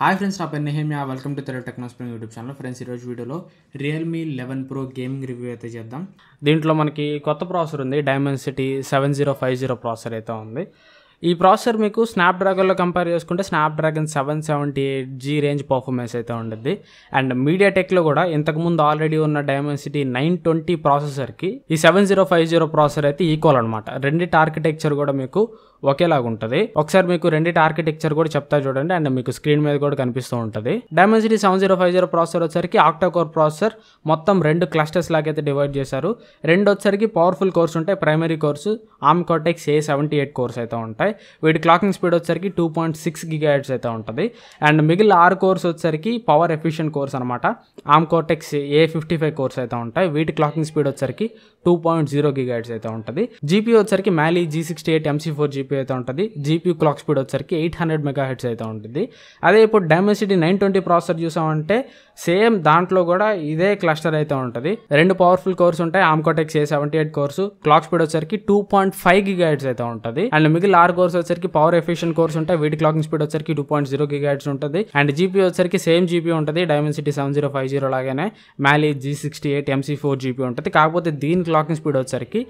Hi friends నా పేరు Hemiya welcome to Telugu Techno Spring YouTube channel friends ఈరోజు వీడియోలో Realme eleven pro gaming review అయితే చేద్దాం దీంట్లో మనకి కొత్త ప్రాసెసర్ ఉంది city seven zero five zero processor అయితే ఉంది ఈ ప్రాసెసర్ మీకు స్నాప్డ్రాగన్లో కంపేర్ చేసుకుంటే Snapdragon seven seventy eight G range performance అయితే ఉండద్ది అండ్ మీడియా టెక్లో కూడా ఇంతకుముందు ఆల్రెడీ ఉన్న డైమెన్సిటీ నైన్ ట్వంటీ ప్రాసెసర్కి ఈ seven zero five zero processor అయితే ఈక్వల్ అనమాట రెండింటి ఆర్కిటెక్చర్ కూడా మీకు ఒకేలాగా ఉంటుంది ఒకసారి మీకు రెండింటి ఆర్కిటెక్చర్ కూడా చెప్తా చూడండి అండ్ మీకు స్క్రీన్ మీద కూడా కనిపిస్తూ ఉంటుంది Dimensity seven zero five zero processor వచ్చరికి ఆక్టోకోర్ ప్రాసెసర్ మొత్తం రెండు క్లస్టర్స్ లాగైతే డివైడ్ చేశారు రెండు వచ్చరికి పవర్ఫుల్ కోర్స్ ఉంటాయి primary cores ARM Cortex A seventy eight cores అయితే ఉంటాయి వీటి క్లాకింగ్ స్పీడ్ వచ్చరికి టూ పాయింట్ సిక్స్ గిగాహెడ్స్ అయితే ఉంటుంది అండ్ మిగిలిన ఆరు కోర్స్ వచ్చరికి పవర్ ఎఫిషియెంట్ కోర్స్ అనమాట ARM Cortex A fifty five cores అయితే ఉంటాయి వీటి క్లాకింగ్ స్పీడ్ వచ్చరికి టూ పాయింట్ జీరో గిగాహెడ్స్ అయితే ఉంటుంది జీపీ వచ్చరికి Mali G sixty eight MC four GPU GPU అయితే ఉంటుంది జీపీ క్లాక్ స్పీడ్ వచ్చరికి ఎయిట్ హండ్రెడ్ మెగా హెడ్స్ అయితే ఉంటుంది అదే ఇప్పుడు డైమెన్సిటీ నైన్ ట్వంటీ ప్రాసెసర్ చూసామంటే సేమ్ దాంట్లో కూడా ఇదే క్లస్టర్ అయితే ఉంటుంది రెండు పవర్ఫుల్ కోర్స్ ఉంటాయి ARM Cortex A seventy eight cores clock speed వచ్చరికి టూ పాయింట్ ఫైవ్ గిగాట్స్ అయితే ఉంటుంది అండ్ మిగిలిన ఆరు కోర్స్ వచ్చరికి పవర్ ఎఫిషియెంట్ కోర్స్ ఉంటాయి వీటి క్లాకింగ్ స్పీడ్ వచ్చరికి టూ పాయింట్ జీరో గిగాట్స్ ఉంటుంది అండ్ జీపీ వచ్చరికి సేమ్ జీపీ ఉంటుంది Dimensity seven zero five zero లాగానే Mali G sixty eight MC four GPU ఉంటుంది కాకపోతే దీని క్లాకింగ్ స్పీడ్ వచ్చరికి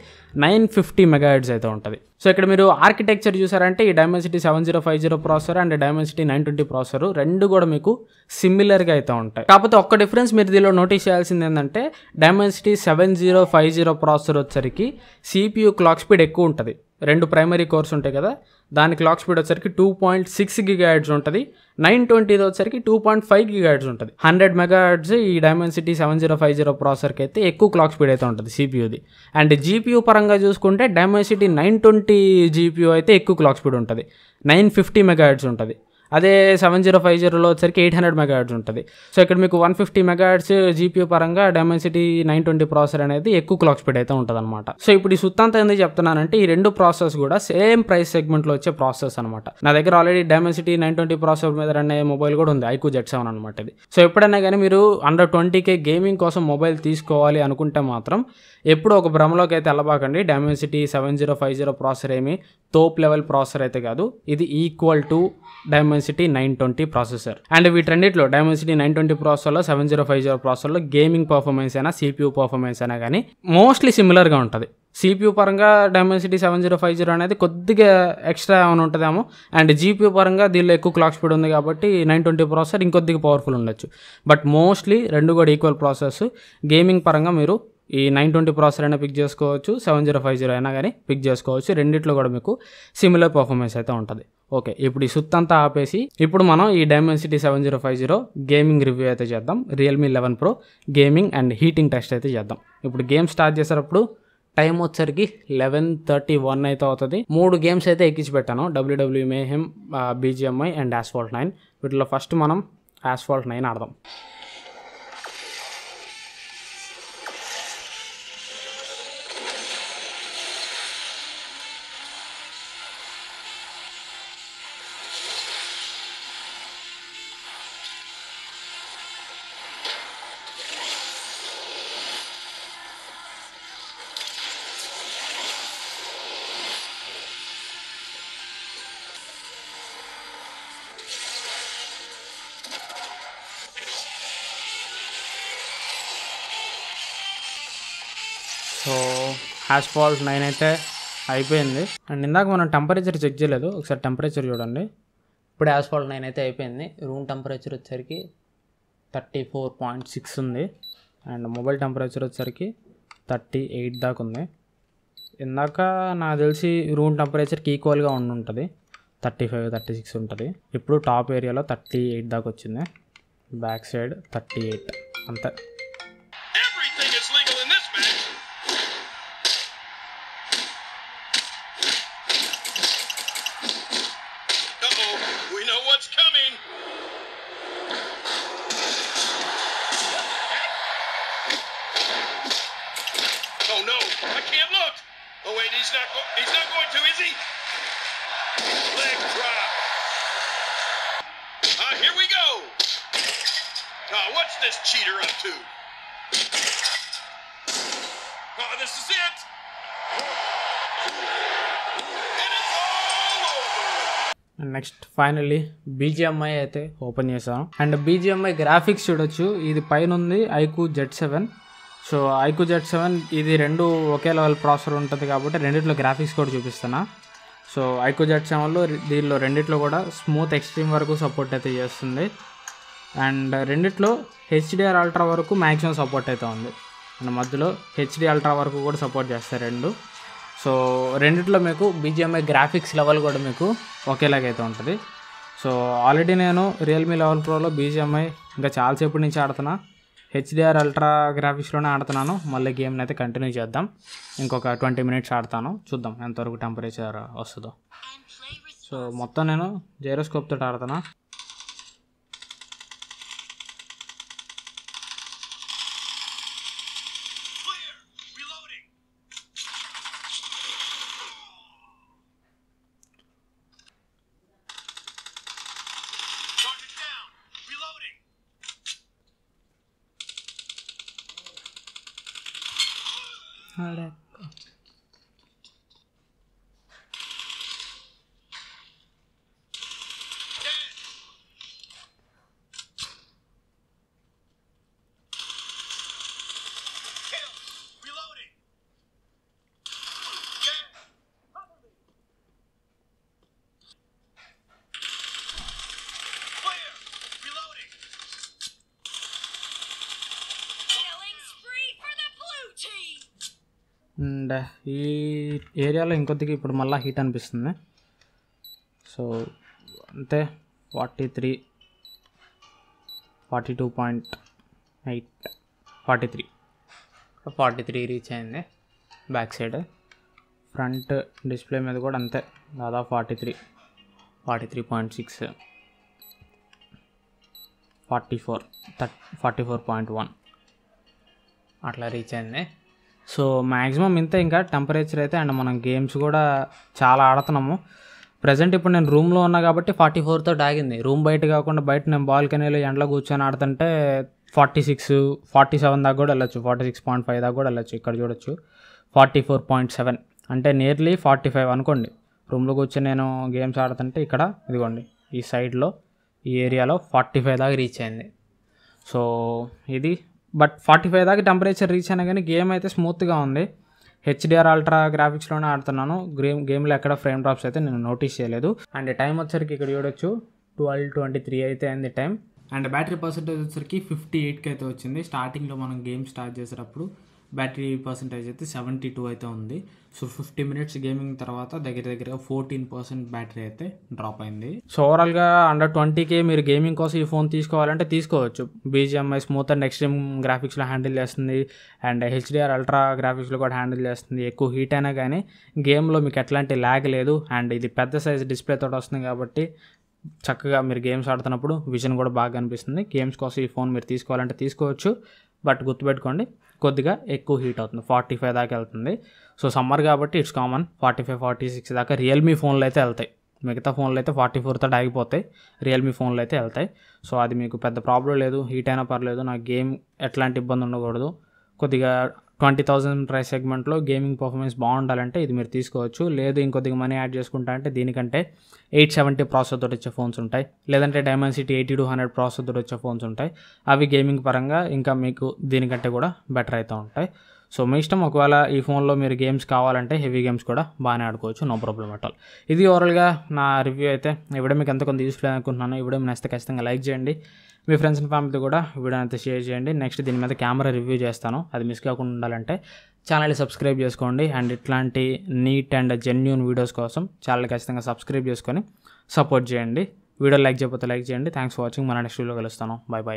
నైన్ ఫిఫ్టీ మెగాహెడ్స్ అయితే ఉంటుంది సో ఇక్కడ మీరు ఆర్కిటెక్ట్ ఆర్కిటెక్చర్ చూసారంటే ఈ Dimensity seven zero five zero processor and Dimensity nine twenty processor రెండు కూడా మీకు సిమిలర్గా అయితే ఉంటాయి కాకపోతే ఒక్క డిఫరెన్స్ మీరు దీనిలో నోటీస్ చేయాల్సింది ఏంటంటే Dimensity seven zero five zero processor వచ్చరికి సిపియూ క్లాక్ స్పీడ్ ఎక్కువ ఉంటుంది రెండు ప్రైమరీ కోర్స్ ఉంటాయి కదా దాని క్లాక్ స్పీడ్ వచ్చరికి టూ పాయింట్ సిక్స్ గిగాడ్స్ ఉంటుంది నైన్ ట్వంటీది వచ్చరికి టూ పాయింట్ ఫైవ్ గిగాడ్స్ ఉంటుంది హండ్రెడ్ మెగాడ్స్ ఈ Dimensity seven zero five zero ప్రాసెసర్కి అయితే ఎక్కువ క్లాక్ స్పీడ్ అయితే ఉంటుంది సిపియూది అండ్ జీపీయూ పరంగా చూసుకుంటే డైమెన్సిటీ నైన్ ట్వంటీ జీపీయూ అయితే ఎక్కువ క్లాక్ స్పీడ్ ఉంటుంది నైన్ ఫిఫ్టీ మెగాడ్స్ ఉంటుంది అదే సెవెన్ జీరో ఫైవ్ జీరోలో వచ్చరికి ఎయిట్ హండ్రెడ్ మెగాడ్స్ ఉంటుంది సో ఇక్కడ మీకు వన్ ఫిఫ్టీ మెగాడ్స్ జీపీయూ పరంగా డెమెన్సిటీ నైన్ ట్వంటీ ప్రాసెసర్ అనేది ఎక్కువ క్లాక్ స్పీడ్ అయితే ఉంటుంది అనమాట సో ఇప్పుడు ఈ సుత్తాంత ఏంది చెప్తున్నానంటే ఈ రెండు ప్రాసెస్ కూడా సేమ్ ప్రైస్ సెగ్మెంట్లో వచ్చే ప్రాసెస్ అనమాట నా దగ్గర already Dimensity nine twenty processor మీద రన్ అయ్యే మొబైల్ కూడా ఉంది ఐక్యూ జెట్ సెవెన్ అనమాట ఇది సో ఎప్పుడైనా కానీ మీరు అండర్ ట్వంటీ కే గేమింగ్ కోసం మొబైల్ తీసుకోవాలి అనుకుంటే మాత్రం ఎప్పుడు ఒక భ్రమలోకి అయితే వెళ్ళబాకండి Dimensity seven zero five zero processor ఏమి తోప్ లెవెల్ ప్రాసెసర్ అయితే కాదు ఇది ఈక్వల్ టు డైమెన్ Dimensity nine twenty processor and వీటన్నిటిలో డైమెన్సిటీ నైన్ ట్వంటీ ప్రాసెసర్లో సెవెన్ జీరో ఫైవ్ జీరో ప్రాసెసర్లో గేమింగ్ పర్ఫార్మెన్స్ అయినా సిపియూ పర్ఫార్మెన్స్ అయినా కానీ మోస్ట్లీ సిమిలర్గా ఉంటుంది సిపియూ పరంగా Dimensity seven zero five zero అనేది కొద్దిగా ఎక్స్ట్రా ఏమైనా ఉంటుందేమో అండ్ జీపీయూ పరంగా దీనిలో ఎక్కువ క్లాక్ స్పీడ్ ఉంది కాబట్టి నైన్ ట్వంటీ ప్రాసెసర్ ఇంకొద్దిగా పవర్ఫుల్ ఉండొచ్చు బట్ మోస్ట్లీ రెండు కూడా ఈక్వల్ ప్రాసెస్ గేమింగ్ పరంగా మీరు ఈ నైన్ ట్వంటీ ప్రాసెసర్ అయినా పిక్ చేసుకోవచ్చు సెవెన్ జీరో ఫైవ్ జీరో అయినా కానీ పిక్ చేసుకోవచ్చు రెండిట్లో కూడా మీకు సిమిలర్ పర్ఫార్మెన్స్ అయితే ఉంటుంది ఓకే ఇప్పుడు ఈ సుత్తంతా ఆపేసి ఇప్పుడు మనం ఈ Dimensity seven zero five zero gaming review అయితే చేద్దాం Realme eleven pro gaming and heating test అయితే చేద్దాం ఇప్పుడు గేమ్ స్టార్ట్ చేసేటప్పుడు టైం వచ్చరికి లెవెన్ థర్టీ వన్ అయితే అవుతుంది మూడు గేమ్స్ అయితే ఎక్కించి పెట్టాను WW Mayhem BGMI and Asphalt nine వీటిలో ఫస్ట్ మనం యాస్ఫాల్ట్ నైన్ ఆడదాం సో హ్యాష్ ఫాల్స్ నైన్ అయితే అయిపోయింది అండ్ ఇందాక మనం టెంపరేచర్ చెక్ చేయలేదు ఒకసారి టెంపరేచర్ చూడండి ఇప్పుడు హ్యాష్ ఫాల్స్ నైన్ అయితే అయిపోయింది రూమ్ టెంపరేచర్ వచ్చేసరికి థర్టీ ఫోర్ పాయింట్ సిక్స్ ఉంది అండ్ మొబైల్ టెంపరేచర్ వచ్చేసరికి థర్టీ ఎయిట్ దాకా ఉంది ఇందాక నాకు తెలిసి రూమ్ టెంపరేచర్కి ఈక్వల్గా ఉండి ఉంటుంది థర్టీ ఫైవ్ థర్టీ సిక్స్ ఉంటుంది ఇప్పుడు టాప్ ఏరియాలో థర్టీ ఎయిట్ దాకా వచ్చింది బ్యాక్ సైడ్ థర్టీ ఎయిట్ అంతే He's not, go he's not going to, is he? Leg drop. Ah, uh, here we go. Ah, uh, what's this cheater up to? Ah, uh, this is it. Next finally BGMI అయితే open చేశాను and BGMI graphics చూడొచ్చు ఇది పైన ఉంది iQOO Z seven so iQOO Z seven ఇది రెండు ఒకే level processor ఉంటుంది కాబట్టి రెండిట్లో గ్రాఫిక్స్ కూడా చూపిస్తున్నా సో ఐకు జెడ్ సెవెన్లో దీనిలో రెండిట్లో కూడా స్మూత్ ఎక్స్ట్రీమ్ వరకు సపోర్ట్ అయితే చేస్తుంది అండ్ రెండిట్లో హెచ్డిఆర్ అల్ట్రా వరకు మ్యాక్సిమం సపోర్ట్ అయితే ఉంది అండ్ మధ్యలో హెచ్డి అల్ట్రా వరకు కూడా సపోర్ట్ చేస్తాయి రెండు సో రెండిట్లో మీకు బీజిఎంఐ గ్రాఫిక్స్ లెవెల్ కూడా మీకు ఒకేలాగైతే ఉంటుంది సో ఆల్రెడీ నేను రియల్మీ లెవెల్ ప్రోలో బీజిఎంఐ ఇంకా చాలాసేపటి నుంచి ఆడుతున్నా హెచ్డిఆర్ అల్ట్రా గ్రాఫిక్స్లోనే ఆడుతున్నాను మళ్ళీ గేమ్ని అయితే కంటిన్యూ చేద్దాం ఇంకొక ట్వంటీ మినిట్స్ ఆడతాను చూద్దాం ఎంతవరకు టెంపరేచర్ వస్తుందో సో మొత్తం నేను తోటి ఆడుతున్నాను Allora, ecco. అండ్ ఈ ఏరియాలో ఇంకొద్దిగా ఇప్పుడు మళ్ళీ హీట్ అనిపిస్తుంది సో అంతే forty three forty two point eight forty three forty three reach అయింది బ్యాక్ సైడ్ ఫ్రంట్ డిస్ప్లే మీద కూడా అంతే దాదాపు forty three forty three point six forty four థర్ ఫార్టీ ఫోర్ పాయింట్ వన్ అట్లా రీచ్ అయింది సో మ్యాక్సిమం ఇంత ఇంకా టెంపరేచర్ అయితే అండ్ మనం గేమ్స్ కూడా చాలా ఆడుతున్నాము ప్రజెంట్ ఇప్పుడు నేను రూమ్లో ఉన్నా కాబట్టి ఫార్టీ ఫోర్తో డాగింది రూమ్ బయట కాకుండా బయట నేను బాల్కనీలో ఎండలో కూర్చొని ఆడుతుంటే ఫార్టీ సిక్స్ ఫార్టీ సెవెన్ దాకా కూడా వెళ్ళచ్చు ఫార్టీ సిక్స్ పాయింట్ ఫైవ్ దాకా కూడా వెళ్ళచ్చు ఇక్కడ చూడొచ్చు ఫార్టీ ఫోర్ పాయింట్ సెవెన్ అంటే నియర్లీ ఫార్టీ ఫైవ్ అనుకోండి రూమ్లో కూర్చొని నేను గేమ్స్ ఆడుతుంటే ఇక్కడ ఇదిగోండి ఈ సైడ్లో ఈ ఏరియాలో ఫార్టీ ఫైవ్ దాకా రీచ్ అయింది సో ఇది బట్ ఫార్టీ ఫైవ్ దాకా టెంపరేచర్ రీచ్ అయినా కానీ గేమ్ అయితే స్మూత్గా ఉంది హెచ్డిఆర్ అల్ట్రా గ్రాఫిక్స్లోనే ఆడుతున్నాను గేమ్ గేమ్లో ఎక్కడ ఫ్రేమ్ డ్రాప్స్ అయితే నేను నోటీస్ చేయలేదు అండ్ టైం వచ్చరికి ఇక్కడ చూడొచ్చు ట్వెల్వ్ ట్వంటీ త్రీ అయితే అయింది టైం అండ్ బ్యాటరీ పర్సంటేజ్ వచ్చరికి ఫిఫ్టీ ఎయిట్కి అయితే వచ్చింది స్టార్టింగ్లో మనం గేమ్ స్టార్ట్ చేసేటప్పుడు బ్యాటరీ పర్సంటేజ్ అయితే సెవెంటీ టూ అయితే ఉంది సో ఫిఫ్టీ మినిట్స్ గేమింగ్ తర్వాత దగ్గర దగ్గరగా ఫోర్టీన్ పర్సెంట్ బ్యాటరీ అయితే డ్రాప్ అయింది సో ఓవరాల్గా అండర్ ట్వంటీకి మీరు గేమింగ్ కోసం ఈ ఫోన్ తీసుకోవాలంటే తీసుకోవచ్చు బీజిఎంఐ స్మూత్ అండ్ ఎక్స్ట్రీమ్ గ్రాఫిక్స్లో హ్యాండిల్ చేస్తుంది అండ్ హెచ్డిఆర్ అల్ట్రా గ్రాఫిక్స్లో కూడా హ్యాండిల్ చేస్తుంది ఎక్కువ హీట్ అయినా కానీ గేమ్లో మీకు ఎట్లాంటి ల్యాగ్ లేదు అండ్ ఇది పెద్ద సైజ్ తోటి వస్తుంది కాబట్టి చక్కగా మీరు గేమ్స్ ఆడుతున్నప్పుడు విజన్ కూడా బాగా కనిపిస్తుంది గేమ్స్ కోసం ఈ ఫోన్ మీరు తీసుకోవాలంటే తీసుకోవచ్చు బట్ గుర్తుపెట్టుకోండి కొద్దిగా ఎక్కువ హీట్ అవుతుంది ఫార్టీ ఫైవ్ దాకా వెళ్తుంది సో సమ్మర్ కాబట్టి it's common forty five forty six దాకా రియల్మీ ఫోన్లు అయితే వెళ్తాయి మిగతా ఫోన్లు అయితే ఫార్టీ ఫోర్ థర్డ్ ఆగిపోతాయి రియల్మీ ఫోన్లు అయితే వెళ్తాయి సో అది మీకు పెద్ద ప్రాబ్లం లేదు హీట్ అయినా పర్లేదు నాకు గేమ్ ఎట్లాంటి ఇబ్బంది ఉండకూడదు కొద్దిగా ట్వంటీ థౌసండ్ ప్రైస్ సెగ్మెంట్లో గేమింగ్ పర్ఫార్మెన్స్ బాగుండాలంటే ఇది మీరు తీసుకోవచ్చు లేదు ఇంకొద్దిగా మనీ యాడ్ చేసుకుంటా అంటే దీనికంటే ఎయిట్ సెవెంటీ ప్రాసెస్ తోటి వచ్చే ఫోన్స్ ఉంటాయి లేదంటే Dimensity eighty two hundred process తోటి వచ్చే ఫోన్స్ ఉంటాయి అవి గేమింగ్ పరంగా ఇంకా మీకు దీనికంటే కూడా బెటర్ అవుతూ ఉంటాయి సో మీ ఇష్టం ఒకవేళ ఈ ఫోన్లో మీరు గేమ్స్ కావాలంటే హెవీ గేమ్స్ కూడా బాగానే ఆడుకోవచ్చు నో ప్రాబ్లమ్ అట్ ఆల్ ఇది ఓవరాల్గా నా రివ్యూ అయితే ఇవిడ మీకు ఎంత కొంత యూస్ఫుల్ అనుకుంటున్నాను ఇవిడే నచ్చితే ఖచ్చితంగా లైక్ చేయండి మీ ఫ్రెండ్స్ అండ్ ఫ్యామిలీతో కూడా వీడియో అయితే షేర్ చేయండి నెక్స్ట్ దీని మీద కెమెరా రివ్యూ చేస్తాను అది మిస్ కాకుండా ఉండాలంటే ఛానల్ సబ్స్క్రైబ్ చేసుకోండి అండ్ ఇట్లాంటి నీట్ అండ్ జెన్యున్ వీడియోస్ కోసం ఛానల్ ఖచ్చితంగా సబ్స్క్రైబ్ చేసుకొని సపోర్ట్ చేయండి వీడియో లైక్ చేయకపోతే లైక్ చేయండి థ్యాంక్స్ ఫర్ వాచింగ్ మన నెక్స్ట్ వీడియో కలుస్తాను బాయ్ బాయ్